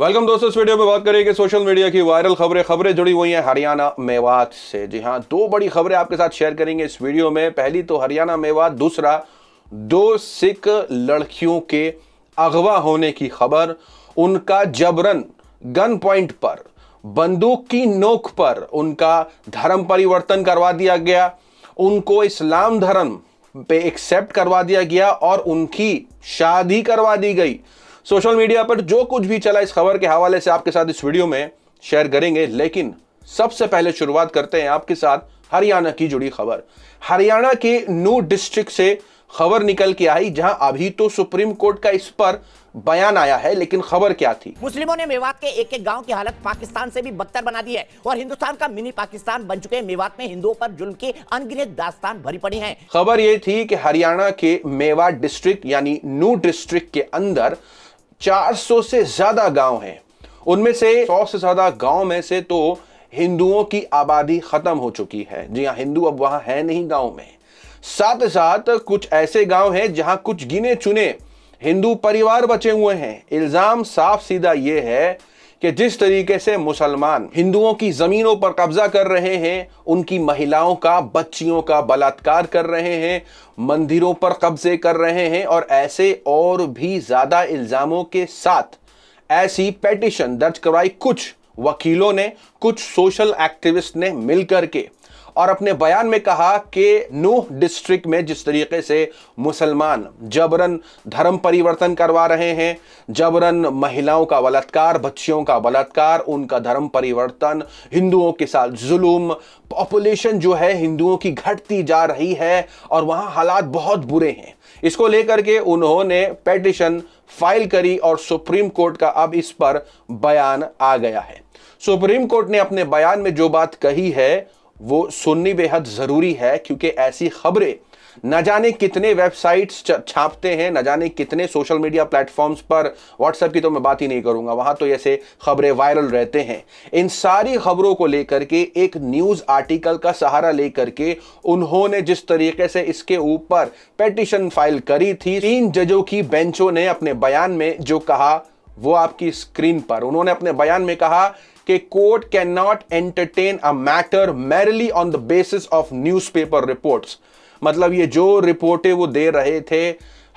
welcome दोस्तों इस video में बात करेंगे सोशल मीडिया की वायरल खबरें खबरें जुड़ी हुई हैं हरियाणा मेवात से जी हाँ दो बड़ी खबरें आपके साथ शेयर करेंगे इस वीडियो में पहली तो हरियाणा मेवात दूसरा दो सिख लड़कियों के अगवा होने की खबर उनका जबरन गन पॉइंट पर बंदूक की नोक पर उनका धर्म परिवर्तन करवा दिया गया उनको इस्लाम धर्म पे एक्सेप्ट करवा दिया गया और उनकी शादी करवा दी गई सोशल मीडिया पर जो कुछ भी चला इस खबर के हवाले से आपके साथ इस वीडियो में शेयर करेंगे लेकिन सबसे पहले शुरुआत करते हैं आपके साथ हरियाणा की जुड़ी खबर हरियाणा के नू डिस्ट्रिक्ट से खबर निकल के आई जहां अभी तो सुप्रीम कोर्ट का इस पर बयान आया है लेकिन खबर क्या थी मुस्लिमों ने मेवात के एक एक गांव की हालत पाकिस्तान से भी बदतर बना दी है और हिंदुस्तान का मिनी पाकिस्तान बन चुके मेवात में हिंदुओं पर जुल्म की अनगिनत दास्तान भरी पड़ी है खबर ये थी कि हरियाणा के मेवात डिस्ट्रिक्ट यानी नू डिस्ट्रिक्ट के अंदर 400 से ज्यादा गांव हैं उनमें से 100 से ज्यादा गांव में से तो हिंदुओं की आबादी खत्म हो चुकी है जी हाँ हिंदू अब वहां है नहीं गांव में साथ साथ कुछ ऐसे गांव हैं जहां कुछ गिने चुने हिंदू परिवार बचे हुए हैं इल्जाम साफ सीधा ये है कि जिस तरीके से मुसलमान हिंदुओं की जमीनों पर कब्जा कर रहे हैं उनकी महिलाओं का बच्चियों का बलात्कार कर रहे हैं मंदिरों पर कब्जे कर रहे हैं और ऐसे और भी ज्यादा इल्जामों के साथ ऐसी पेटिशन दर्ज करवाई कुछ वकीलों ने कुछ सोशल एक्टिविस्ट ने मिलकर के और अपने बयान में कहा कि नूह डिस्ट्रिक्ट में जिस तरीके से मुसलमान जबरन धर्म परिवर्तन करवा रहे हैं जबरन महिलाओं का बलात्कार बच्चियों का बलात्कार उनका धर्म परिवर्तन हिंदुओं के साथ जुलूम पॉपुलेशन जो है हिंदुओं की घटती जा रही है और वहाँ हालात बहुत बुरे हैं इसको लेकर के उन्होंने पेटिशन फाइल करी और सुप्रीम कोर्ट का अब इस पर बयान आ गया है सुप्रीम कोर्ट ने अपने बयान में जो बात कही है वो सुननी बेहद ज़रूरी है क्योंकि ऐसी खबरें न जाने कितने वेबसाइट्स छापते हैं न जाने कितने सोशल मीडिया प्लेटफॉर्म्स पर व्हाट्सएप की तो मैं बात ही नहीं करूंगा वहां तो ऐसे खबरें वायरल रहते हैं इन सारी खबरों को लेकर के एक न्यूज़ आर्टिकल का सहारा लेकर के उन्होंने जिस तरीके से इसके ऊपर पेटिशन फाइल करी थी तीन जजों की बेंचों ने अपने बयान में जो कहा वो आपकी स्क्रीन पर उन्होंने अपने बयान में कहा कि court can not entertain a matter merely on the basis of newspaper reports मतलब ये जो रिपोर्टें वो दे रहे थे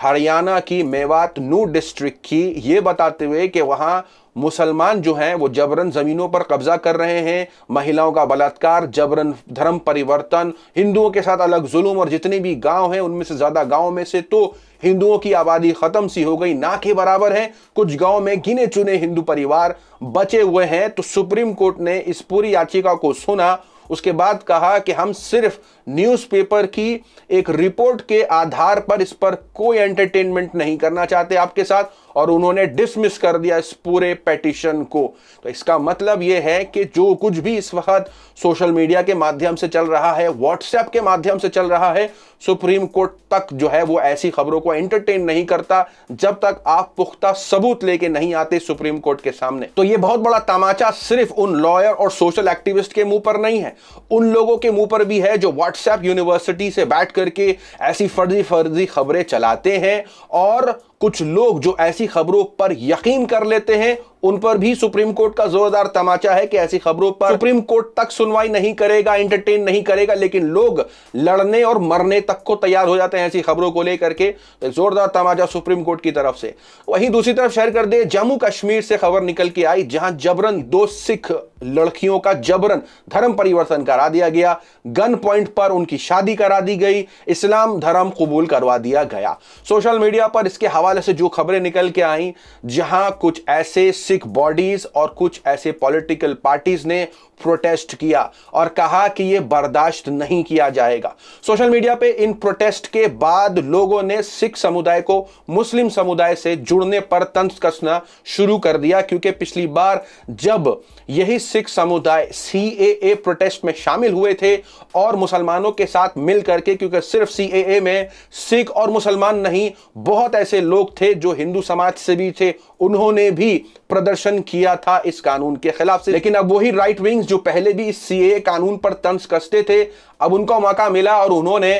हरियाणा की मेवात नू डिस्ट्रिक्ट की ये बताते हुए कि वहाँ मुसलमान जो हैं वो जबरन ज़मीनों पर कब्ज़ा कर रहे हैं महिलाओं का बलात्कार जबरन धर्म परिवर्तन हिंदुओं के साथ अलग जुल्म और जितने भी गांव हैं उनमें से ज़्यादा गांव में से तो हिंदुओं की आबादी ख़त्म सी हो गई ना के बराबर है कुछ गांव में गिने चुने हिंदू परिवार बचे हुए हैं तो सुप्रीम कोर्ट ने इस पूरी याचिका को सुना उसके बाद कहा कि हम सिर्फ न्यूज़पेपर की एक रिपोर्ट के आधार पर इस पर कोई एंटरटेनमेंट नहीं करना चाहते आपके साथ और उन्होंने डिसमिस कर दिया इस पूरे पेटिशन को तो इसका मतलब यह है कि जो कुछ भी इस वक्त सोशल मीडिया के माध्यम से चल रहा है व्हाट्सएप के माध्यम से चल रहा है सुप्रीम कोर्ट तक जो है वो ऐसी खबरों को एंटरटेन नहीं करता जब तक आप पुख्ता सबूत लेके नहीं आते सुप्रीम कोर्ट के सामने तो ये बहुत बड़ा तमाचा सिर्फ उन लॉयर और सोशल एक्टिविस्ट के मुंह पर नहीं है उन लोगों के मुंह पर भी है जो व्हाट्स व्हाट्सएप यूनिवर्सिटी से बैठ करके ऐसी फर्जी फर्जी खबरें चलाते हैं और कुछ लोग जो ऐसी खबरों पर यकीन कर लेते हैं उन पर भी सुप्रीम कोर्ट का जोरदार तमाचा है कि ऐसी खबरों पर सुप्रीम कोर्ट तक सुनवाई नहीं करेगा एंटरटेन नहीं करेगा लेकिन लोग लड़ने और मरने तक को तैयार हो जाते हैं ऐसी खबरों को लेकर के तो जोरदार तमाचा सुप्रीम कोर्ट की तरफ से वहीं दूसरी तरफ शेयर कर दे जम्मू कश्मीर से खबर निकल के आई जहां जबरन दो सिख लड़कियों का जबरन धर्म परिवर्तन करा दिया गया गन पॉइंट पर उनकी शादी करा दी गई इस्लाम धर्म कबूल करवा दिया गया सोशल मीडिया पर इसके हवाले से जो खबरें निकल के आई जहां कुछ ऐसे सिख बॉडीज और कुछ ऐसे पॉलिटिकल पार्टीज ने प्रोटेस्ट किया और कहा कि यह बर्दाश्त नहीं किया जाएगा सोशल मीडिया पे इन प्रोटेस्ट के बाद लोगों ने सिख समुदाय को मुस्लिम समुदाय से जुड़ने पर तंज कसना शुरू कर दिया क्योंकि पिछली बार जब यही सिख समुदाय सी प्रोटेस्ट में शामिल हुए थे और मुसलमानों के साथ मिल करके क्योंकि सिर्फ सी ए में सिख और मुसलमान नहीं बहुत ऐसे लोग थे जो हिंदू समाज से भी थे उन्होंने भी प्रदर्शन किया था इस कानून के खिलाफ से लेकिन अब वही राइट विंग्स जो पहले भी इस सीए कानून पर तंज कसते थे अब उनको मौका मिला और उन्होंने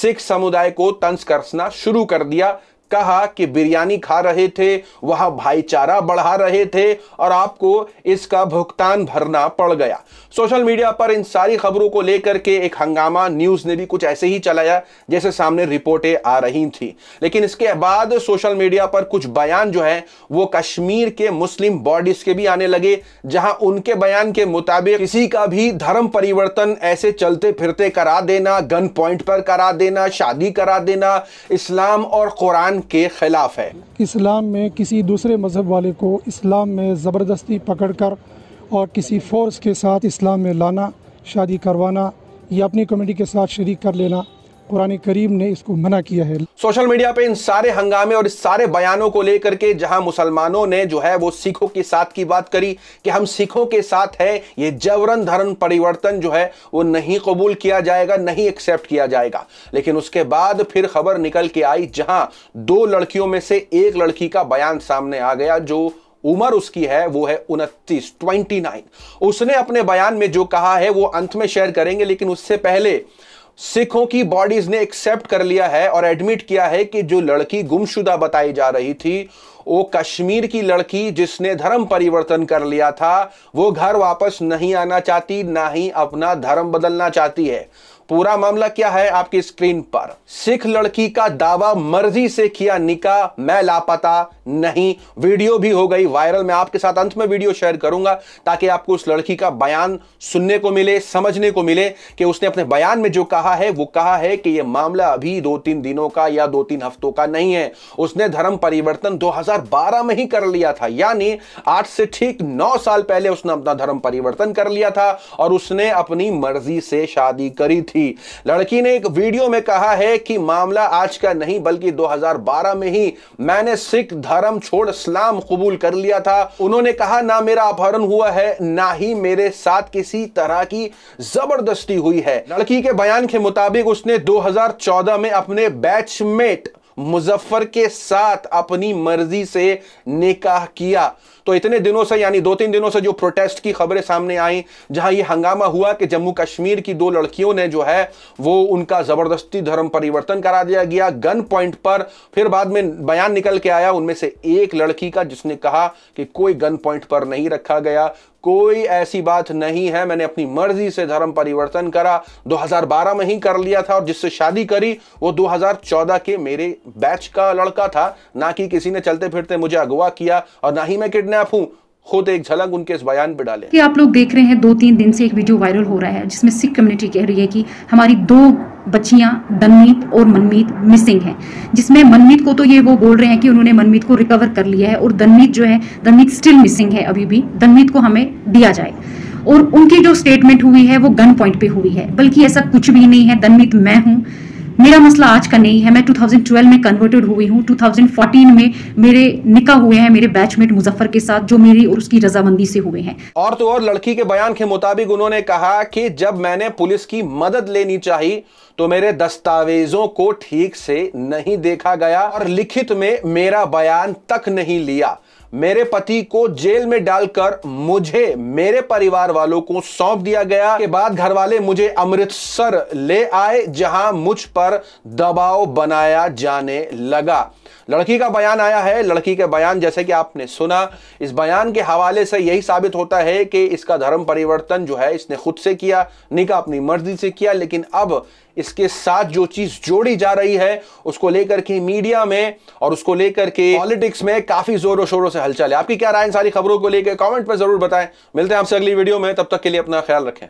सिख समुदाय को तंज कसना शुरू कर दिया कहा कि बिरयानी खा रहे थे वह भाईचारा बढ़ा रहे थे और आपको इसका भुगतान भरना पड़ गया सोशल मीडिया पर इन सारी खबरों को लेकर के एक हंगामा न्यूज ने भी कुछ ऐसे ही चलाया जैसे सामने रिपोर्टें आ रही थी लेकिन इसके बाद सोशल मीडिया पर कुछ बयान जो है वो कश्मीर के मुस्लिम बॉडीज के भी आने लगे जहां उनके बयान के मुताबिक किसी का भी धर्म परिवर्तन ऐसे चलते फिरते करा देना गन पॉइंट पर करा देना शादी करा देना इस्लाम और कुरान कुरान के खिलाफ है इस्लाम में किसी दूसरे मजहब वाले को इस्लाम में ज़बरदस्ती पकड़कर और किसी फोर्स के साथ इस्लाम में लाना शादी करवाना या अपनी कमेटी के साथ शरीक कर लेना कुरान करीम ने इसको मना किया है सोशल मीडिया पे इन सारे हंगामे और इस सारे बयानों को लेकर के जहां मुसलमानों ने जो है वो सिखों के साथ की बात करी कि हम सिखों के साथ है ये जबरन धर्म परिवर्तन जो है वो नहीं कबूल किया जाएगा नहीं एक्सेप्ट किया जाएगा लेकिन उसके बाद फिर खबर निकल के आई जहां दो लड़कियों में से एक लड़की का बयान सामने आ गया जो उम्र उसकी है वो है उनतीस ट्वेंटी उसने अपने बयान में जो कहा है वो अंत में शेयर करेंगे लेकिन उससे पहले सिखों की बॉडीज ने एक्सेप्ट कर लिया है और एडमिट किया है कि जो लड़की गुमशुदा बताई जा रही थी वो कश्मीर की लड़की जिसने धर्म परिवर्तन कर लिया था वो घर वापस नहीं आना चाहती ना ही अपना धर्म बदलना चाहती है पूरा मामला क्या है आपकी स्क्रीन पर सिख लड़की का दावा मर्जी से किया निका मैं लापता नहीं वीडियो भी हो गई वायरल मैं आपके साथ अंत में वीडियो शेयर करूंगा ताकि आपको उस लड़की का बयान सुनने को मिले समझने को मिले कि उसने अपने बयान में जो कहा है वो कहा है कि यह मामला अभी दो तीन दिनों का या दो तीन हफ्तों का नहीं है उसने धर्म परिवर्तन 2012 में ही कर लिया था यानी आठ से ठीक नौ साल पहले उसने अपना धर्म परिवर्तन कर लिया था और उसने अपनी मर्जी से शादी करी थी थी लड़की ने एक वीडियो में कहा है कि मामला आज का नहीं बल्कि 2012 में ही मैंने सिख धर्म छोड़ इस्लाम कबूल कर लिया था उन्होंने कहा ना मेरा अपहरण हुआ है ना ही मेरे साथ किसी तरह की जबरदस्ती हुई है लड़की के बयान के मुताबिक उसने 2014 में अपने बैचमेट मुजफ्फर के साथ अपनी मर्जी से निकाह किया तो इतने दिनों से यानी दो तीन दिनों से जो प्रोटेस्ट की खबरें सामने आई जहां ये हंगामा हुआ कि जम्मू कश्मीर की दो लड़कियों ने जो है वो उनका जबरदस्ती धर्म परिवर्तन करा दिया गया गन पॉइंट पर फिर बाद में बयान निकल के आया उनमें से एक लड़की का जिसने कहा कि कोई गन पॉइंट पर नहीं रखा गया कोई ऐसी बात नहीं है मैंने अपनी मर्जी से धर्म परिवर्तन करा 2012 में ही कर लिया था और जिससे शादी करी वो 2014 के मेरे बैच का लड़का था ना कि किसी ने चलते फिरते मुझे अगवा किया और ना ही मैं किडनैप कामयाब हूँ खुद एक झलक उनके इस बयान पे डाले आप लोग देख रहे हैं दो तीन दिन से एक वीडियो वायरल हो रहा है जिसमें सिख कम्युनिटी कह रही है कि हमारी दो बच्चियां दनमीत और मनमीत मिसिंग हैं जिसमें मनमीत को तो ये वो बोल रहे हैं कि उन्होंने मनमीत को रिकवर कर लिया है और दनमीत जो है दनमीत स्टिल मिसिंग है अभी भी दनमीत को हमें दिया जाए और उनकी जो स्टेटमेंट हुई है वो गन पॉइंट पे हुई है बल्कि ऐसा कुछ भी नहीं है दनमीत मैं हूँ मेरा मसला आज का नहीं है मैं 2012 में कन्वर्टेड हुई हूँ 2014 में मेरे निका हुए हैं मेरे बैचमेट मुजफ्फर के साथ जो मेरी और उसकी रजामंदी से हुए हैं और तो और लड़की के बयान के मुताबिक उन्होंने कहा कि जब मैंने पुलिस की मदद लेनी चाहिए तो मेरे दस्तावेजों को ठीक से नहीं देखा गया और लिखित में मेरा बयान तक नहीं लिया मेरे पति को जेल में डालकर मुझे मेरे परिवार वालों को सौंप दिया गया के बाद घर वाले मुझे अमृतसर ले आए जहां मुझ पर दबाव बनाया जाने लगा लड़की का बयान आया है लड़की के बयान जैसे कि आपने सुना इस बयान के हवाले से यही साबित होता है कि इसका धर्म परिवर्तन जो है इसने खुद से किया निका अपनी मर्जी से किया लेकिन अब इसके साथ जो चीज जोड़ी जा रही है उसको लेकर के मीडिया में और उसको लेकर के पॉलिटिक्स में काफी जोरों शोरों से से हलचल है आपकी क्या राय इन सारी खबरों को लेकर कमेंट पर जरूर बताएं मिलते हैं आपसे अगली वीडियो में तब तक के लिए अपना ख्याल रखें